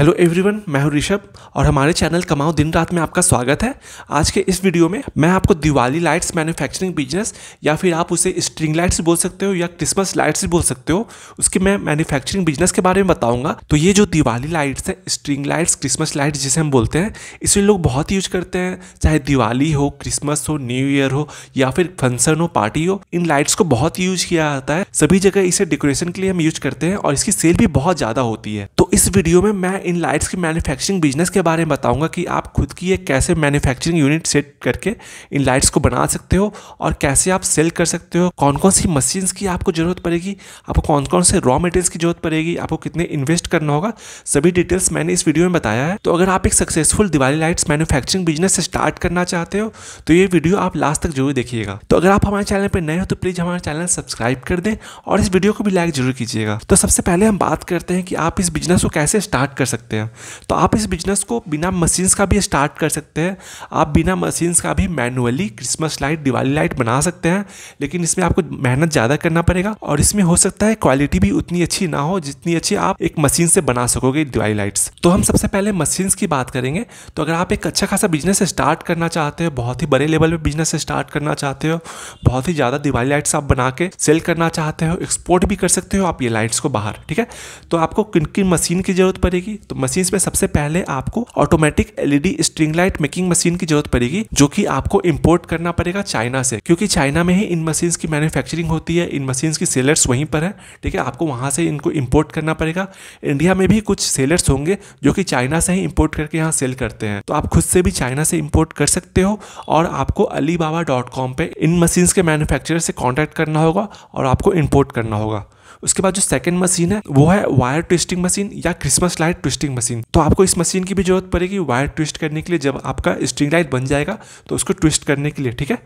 hello everyone मैं हूं ऋषभ और हमारे चैनल कमाओ दिन रात में आपका स्वागत है आज के इस वीडियो में मैं आपको दिवाली लाइट्स मैन्युफैक्चरिंग बिजनेस या फिर आप उसे स्ट्रिंग लाइट्स बोल सकते हो या क्रिसमस लाइट्स भी बोल सकते हो उसकी मैं मैन्युफैक्चरिंग बिजनेस के बारे में बताऊंगा तो ये जो दिवाली लाइट्स है स्ट्रिंग लाइट्स क्रिसमस लाइट्स जिसे हम बोलते हैं इसे लोग बहुत यूज करते हैं चाहे दिवाली हो क्रिसमस हो न्यू ईयर हो या फिर फंक्शन हो पार्टी हो इन लाइट्स को बहुत यूज किया जाता है सभी जगह इसे डेकोरेशन के लिए हम यूज करते हैं और इसकी सेल भी बहुत ज़्यादा होती है तो इस वीडियो में मैं इन लाइट्स की मैन्युफैक्चरिंग बिजनेस के बारे में बताऊंगा कि आप खुद की एक कैसे मैन्युफैक्चरिंग यूनिट सेट करके इन लाइट्स को बना सकते हो और कैसे आप सेल कर सकते हो कौन कौन सी मशीन्स की आपको ज़रूरत पड़ेगी आपको कौन कौन से रॉ मटेरियल्स की ज़रूरत पड़ेगी आपको कितने इन्वेस्ट करना होगा सभी डिटेल्स मैंने इस वीडियो में बताया है तो अगर आप एक successful Diwali lights manufacturing business start करना चाहते हो तो ये वीडियो आप लास्ट तक जरूर देखिएगा तो अगर आप हमारे चैनल पर नए हो तो प्लीज़ हमारे चैनल सब्सक्राइब कर दें और इस वीडियो को भी लाइक जरूर कीजिएगा तो सबसे पहले हम बात करते हैं कि आप इस बिजनेस को कैसे स्टार्ट कर सकते हैं तो आप इस बिजनेस को बिना मशीन्स का भी स्टार्ट कर सकते हैं आप बिना मशीन्स का भी manually Christmas light Diwali light बना सकते हैं लेकिन इसमें आपको मेहनत ज़्यादा करना पड़ेगा और इसमें हो सकता है क्वालिटी भी उतनी अच्छी ना हो जितनी अच्छी आप एक मशीन से बना सकोगे दिवाली लाइट्स तो हम सबसे पहले मशीन्स की बात करेंगे तो अगर आप एक अच्छा खासा बिजनेस स्टार्ट करना चाहते हो बहुत ही बड़े लेवल पर बिजनेस स्टार्ट करना चाहते हो बहुत ही ज़्यादा दिवाली लाइट्स आप बना के सेल करना चाहते हो एक्सपोर्ट भी कर सकते हो आप ये लाइट्स को बाहर ठीक है तो आपको किन किन मशीन मशीन की जरूरत पड़ेगी तो मशीन में सबसे पहले आपको automatic LED string light making machine की जरूरत पड़ेगी जो कि आपको इम्पोर्ट करना पड़ेगा चाइना से क्योंकि चाइना में ही इन मशीन की मैन्युफैक्चरिंग होती है इन मशीन की सेलर्स वहीं पर है ठीक है आपको वहां से इनको इंपोर्ट करना पड़ेगा इंडिया में भी कुछ सेलर्स होंगे जो कि चाइना से ही इंपोर्ट करके यहाँ सेल करते हैं तो आप खुद से भी चाइना से इंपोर्ट कर सकते हो और आपको अली बाबा डॉट कॉम पर इन मशीन के मैन्युफैक्चर से कॉन्टैक्ट करना होगा और आपको इम्पोर्ट करना होगा उसके बाद जो सेकंड मशीन है वो है वायर ट्विस्टिंग मशीन या क्रिसमस लाइट ट्विस्टिंग मशीन तो आपको इस मशीन की भी जरूरत पड़ेगी वायर ट्विस्ट करने के लिए जब आपका स्ट्रिंग लाइट बन जाएगा तो उसको ट्विस्ट करने के लिए ठीक है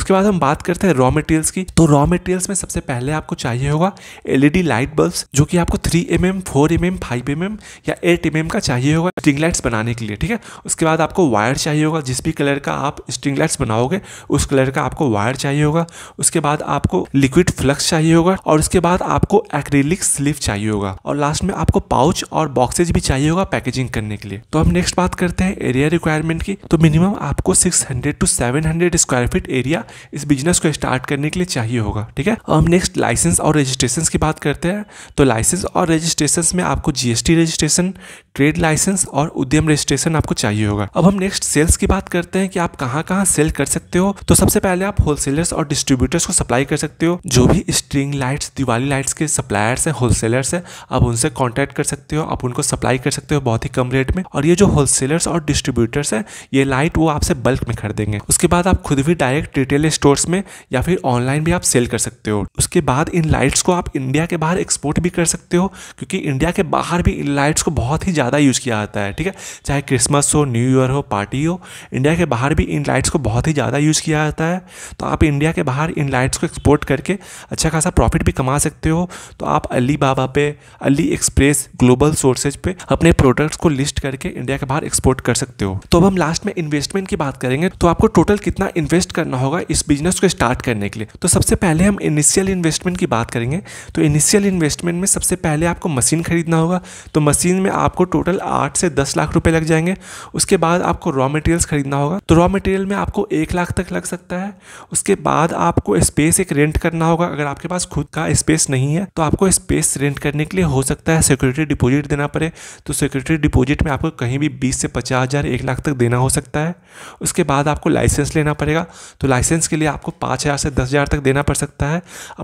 उसके बाद हम बात करते हैं रॉ मटेरियल्स की तो रॉ मटेरियल्स में सबसे पहले आपको चाहिए होगा एलईडी लाइट बल्ब जो कि आपको three M M four M M five M M या एट एम एम का चाहिए होगा स्ट्रिंग लाइट्स बनाने के लिए ठीक है उसके बाद आपको वायर चाहिए होगा जिस भी कलर का आप स्ट्रिंग लाइट्स बनाओगे उस कलर का आपको वायर चाहिए होगा उसके बाद आपको लिक्विड फ्लक्स चाहिए होगा और उसके बाद आपको आपको एक्रेलिक स्लीव चाहिए होगा और लास्ट में आपको पाउच और बॉक्सेज भी चाहिए होगा पैकेजिंग करने के लिए तो हम नेक्स्ट बात करते हैं एरिया रिक्वायरमेंट की तो मिनिमम आपको 600 टू 700 स्क्वायर फीट एरिया इस बिजनेस को स्टार्ट करने के लिए चाहिए होगा ठीक है हम नेक्स्ट लाइसेंस और रजिस्ट्रेशन की बात करते हैं तो लाइसेंस और रजिस्ट्रेशन में आपको जीएसटी रजिस्ट्रेशन ट्रेड लाइसेंस और उद्यम रजिस्ट्रेशन आपको चाहिए होगा अब हम नेक्स्ट सेल्स की बात करते हैं कि आप कहाँ कहाँ सेल कर सकते हो तो सबसे पहले आप होलसेलर्स और डिस्ट्रीब्यूटर्स को सप्लाई कर सकते हो जो भी स्ट्रिंग लाइट्स दिवाली लाइट्स इसके सप्लायर्स हैं होलसेलर्स हैं आप उनसे कॉन्टैक्ट कर सकते हो आप उनको सप्लाई कर सकते हो बहुत ही कम रेट में और ये जो होलसेलर्स और डिस्ट्रीब्यूटर्स हैं ये लाइट वो आपसे बल्क में खरीदेंगे उसके बाद आप खुद भी डायरेक्ट रिटेल स्टोर्स में या फिर ऑनलाइन भी आप सेल कर सकते हो उसके बाद इन लाइट्स को आप इंडिया के बाहर एक्सपोर्ट भी कर सकते हो क्योंकि इंडिया के बाहर भी इन लाइट्स को बहुत ही ज़्यादा यूज़ किया जाता है ठीक है चाहे क्रिसमस हो न्यू ईयर हो पार्टी हो इंडिया के बाहर भी इन लाइट्स को बहुत ही ज़्यादा यूज़ किया जाता है तो आप इंडिया के बाहर इन लाइट्स को एक्सपोर्ट करके अच्छा खासा प्रॉफिट भी कमा सकते हो तो आप अली बाबा पे अली एक्सप्रेस ग्लोबल सोर्सेज पे अपने प्रोडक्ट्स को लिस्ट करके इंडिया के बाहर एक्सपोर्ट कर सकते हो तो अब हम लास्ट में इन्वेस्टमेंट की बात करेंगे तो आपको टोटल कितना इन्वेस्ट करना होगा इस बिजनेस को स्टार्ट करने के लिए तो सबसे पहले हम इनिशियल इन्वेस्टमेंट की बात करेंगे तो इनिशियल इन्वेस्टमेंट में सबसे पहले आपको मशीन खरीदना होगा तो मशीन में आपको टोटल आठ से दस लाख रुपए लग जाएंगे उसके बाद आपको रॉ मटेरियल्स खरीदना होगा तो रॉ मटेरियल में आपको एक लाख तक लग सकता है उसके बाद आपको स्पेस एक रेंट करना होगा अगर आपके पास खुद का स्पेस नहीं नहीं है तो आपको स्पेस रेंट करने के लिए हो सकता है सिक्योरिटी डिपॉजिट देना पड़े तो सिक्योरिटी डिपॉजिट में आपको कहीं भी 20 से पचास हज़ार एक लाख तक देना हो सकता है उसके बाद आपको लाइसेंस लेना पड़ेगा तो लाइसेंस के लिए आपको पाँच से दस तक देना पड़ सकता है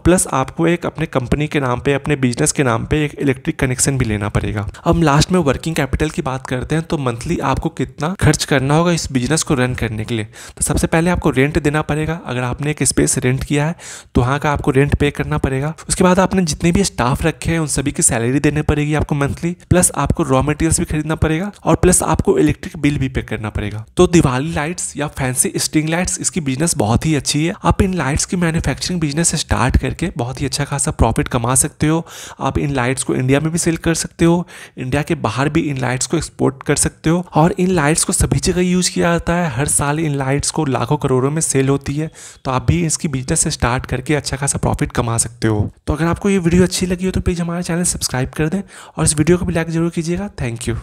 प्लस आपको एक अपने कंपनी के नाम पर अपने बिजनेस के नाम पर एक इलेक्ट्रिक कनेक्शन भी लेना पड़ेगा हम लास्ट में वर्किंग कैपिटल की बात करते हैं तो मंथली आपको कितना खर्च करना होगा इस बिजनेस को रन करने के लिए तो सबसे पहले आपको रेंट देना पड़ेगा अगर आपने एक स्पेस रेंट किया है तो वहाँ का आपको रेंट पे करना पड़ेगा उसके बाद आपने आपने जितने भी स्टाफ रखे हैं उन सभी की सैलरी देने पड़ेगी आपको मंथली प्लस आपको रॉ मटेरियल्स भी खरीदना पड़ेगा और प्लस आपको इलेक्ट्रिक बिल भी पे करना पड़ेगा तो दिवाली लाइट्स या फैंसी स्ट्रिंग लाइट्स इसकी बिजनेस बहुत ही अच्छी है आप इन लाइट्स की मैन्युफैक्चरिंग बिजनेस स्टार्ट करके बहुत ही अच्छा खासा प्रॉफिट कमा सकते हो आप इन लाइट्स को इंडिया में भी सेल कर सकते हो इंडिया के बाहर भी इन लाइट्स को एक्सपोर्ट कर सकते हो और इन लाइट्स को सभी जगह यूज किया जाता है हर साल इन लाइट्स को लाखों करोड़ों में सेल होती है तो आप भी इसकी बिजनेस स्टार्ट करके अच्छा खासा प्रॉफिट कमा सकते हो तो अगर आपको आपको ये वीडियो अच्छी लगी हो तो प्लीज़ हमारा चैनल सब्सक्राइब कर दें और इस वीडियो को भी लाइक जरूर कीजिएगा थैंक यू